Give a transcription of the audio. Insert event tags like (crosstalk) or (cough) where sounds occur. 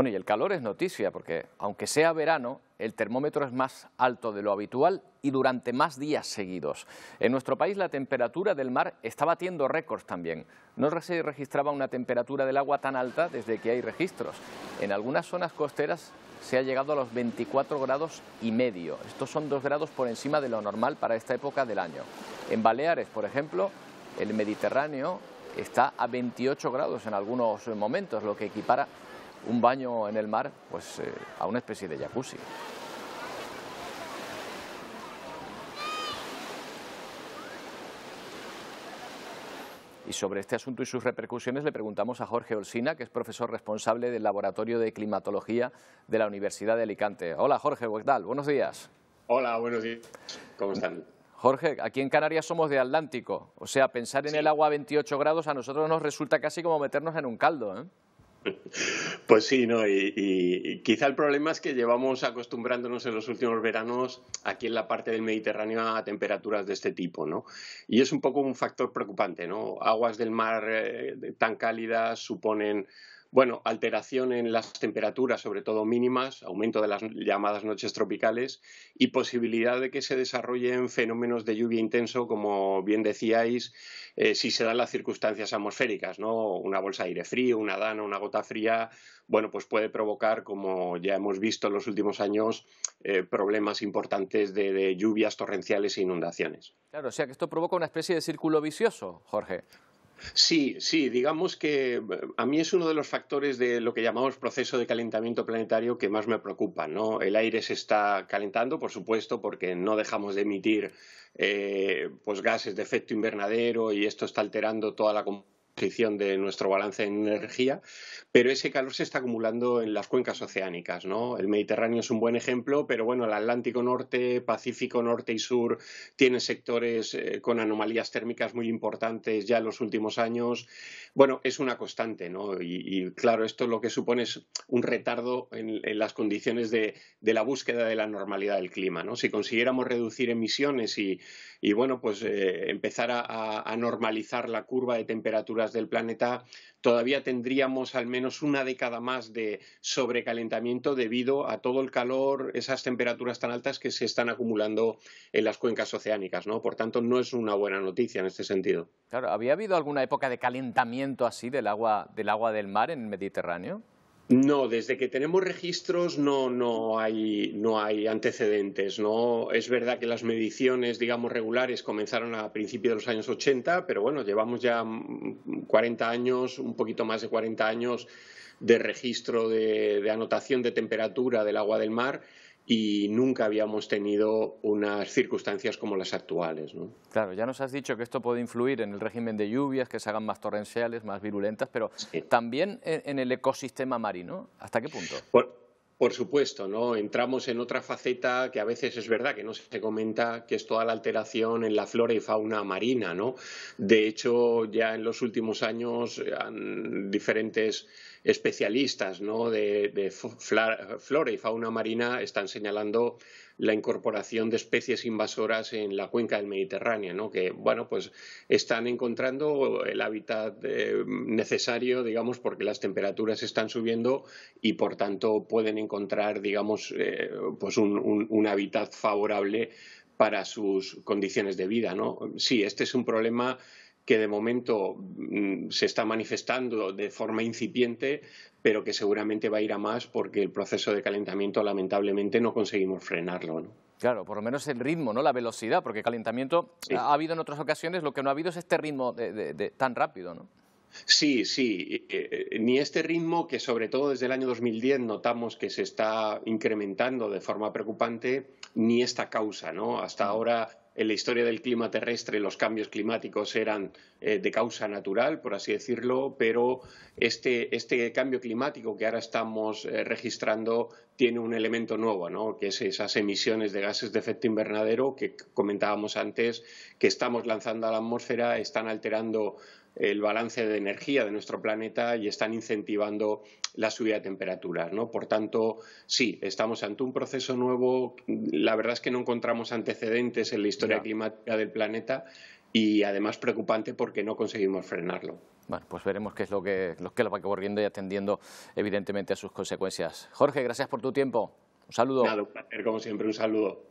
Bueno, y el calor es noticia porque aunque sea verano, el termómetro es más alto de lo habitual y durante más días seguidos. En nuestro país la temperatura del mar está batiendo récords también. No se registraba una temperatura del agua tan alta desde que hay registros. En algunas zonas costeras se ha llegado a los 24 grados y medio. Estos son dos grados por encima de lo normal para esta época del año. En Baleares, por ejemplo, el Mediterráneo está a 28 grados en algunos momentos, lo que equipara un baño en el mar pues, eh, a una especie de jacuzzi. Y sobre este asunto y sus repercusiones le preguntamos a Jorge Olsina, que es profesor responsable del Laboratorio de Climatología de la Universidad de Alicante. Hola Jorge, ¿qué Buenos días. Hola, buenos días. ¿Cómo están? Jorge, aquí en Canarias somos de Atlántico, o sea, pensar en el agua a 28 grados a nosotros nos resulta casi como meternos en un caldo. ¿eh? (laughs) Pues sí, ¿no? Y, quizá el problema es que llevamos acostumbrándonos en los últimos veranos aquí en la parte del Mediterráneo a temperaturas de este tipo, ¿no? Y es un poco un factor preocupante, ¿no? Aguas del mar eh, tan cálidas suponen bueno, alteración en las temperaturas, sobre todo mínimas, aumento de las llamadas noches tropicales y posibilidad de que se desarrollen fenómenos de lluvia intenso, como bien decíais, eh, si se dan las circunstancias atmosféricas, ¿no? Una bolsa de aire frío, una dana, una gota fría, bueno, pues puede provocar, como ya hemos visto en los últimos años, eh, problemas importantes de, de lluvias torrenciales e inundaciones. Claro, o sea que esto provoca una especie de círculo vicioso, Jorge. Sí, sí, digamos que eh, a mí es uno de los factores de lo que llamamos proceso de calentamiento planetario que más me preocupa, ¿no? El aire se está calentando, por supuesto, porque no dejamos de emitir eh, pues gases de efecto invernadero y esto está alterando toda la de nuestro balance de energía, pero ese calor se está acumulando en las cuencas oceánicas, El Mediterráneo es un buen ejemplo, pero bueno, el Atlántico Norte, Pacífico Norte y Sur tienen sectores eh, con anomalías térmicas muy importantes ya en los últimos años. Bueno, es una constante, Y, claro, esto lo que supone es un retardo en, las condiciones de, la búsqueda de la normalidad del clima, Si consiguiéramos reducir emisiones y, bueno, pues eh, empezar a normalizar la curva de temperaturas del planeta, todavía tendríamos al menos una década más de sobrecalentamiento debido a todo el calor, esas temperaturas tan altas que se están acumulando en las cuencas oceánicas, ¿no? Por tanto, no es una buena noticia en este sentido. Claro, ¿había habido alguna época de calentamiento así del agua del, agua del mar en el Mediterráneo? No, desde que tenemos registros no, no, hay, no hay antecedentes. No es verdad que las mediciones, digamos, regulares comenzaron a principios de los años 80, pero bueno, llevamos ya 40 años, un poquito más de 40 años de registro de anotación de temperatura del agua del mar y nunca habíamos tenido unas circunstancias como las actuales. Claro, ya nos has dicho que esto puede influir en el régimen de lluvias, que se hagan más torrenciales, más virulentas, pero también en, el ecosistema marino. ¿Hasta qué punto? Por, supuesto, ¿no? entramos en otra faceta que a veces es verdad que no se comenta, que es toda la alteración en la flora y fauna marina. ¿no? De hecho, ya en los últimos años, eh, diferentes especialistas ¿no? de, flora y fauna marina están señalando la incorporación de especies invasoras en la cuenca del Mediterráneo, que bueno, pues están encontrando el hábitat eh, necesario, digamos, porque las temperaturas están subiendo y por tanto pueden encontrar, digamos, eh, pues un, hábitat favorable para sus condiciones de vida. Sí, este es un problema que de momento mm, se está manifestando de forma incipiente, pero que seguramente va a ir a más porque el proceso de calentamiento lamentablemente no conseguimos frenarlo. Claro, por lo menos el ritmo, no la velocidad, porque calentamiento ha habido en otras ocasiones, lo que no ha habido es este ritmo tan rápido. ¿no? Sí, sí, eh, eh, ni este ritmo que sobre todo desde el año 2010 notamos que se está incrementando de forma preocupante, ni esta causa, ¿no? Hasta mm. ahora en la historia del clima terrestre los cambios climáticos eran eh, de causa natural, por así decirlo, pero este, este cambio climático que ahora estamos eh, registrando tiene un elemento nuevo, ¿no? que es esas emisiones de gases de efecto invernadero que comentábamos antes, que estamos lanzando a la atmósfera, están alterando el balance de energía de nuestro planeta y están incentivando la subida de temperaturas. ¿no? Por tanto, sí, estamos ante un proceso nuevo. La verdad es que no encontramos antecedentes en la historia climática del planeta y además preocupante porque no conseguimos frenarlo. Bueno, pues veremos qué es lo que, lo que lo va corriendo y atendiendo evidentemente a sus consecuencias. Jorge, gracias por tu tiempo. Un saludo. un placer, como siempre, un saludo.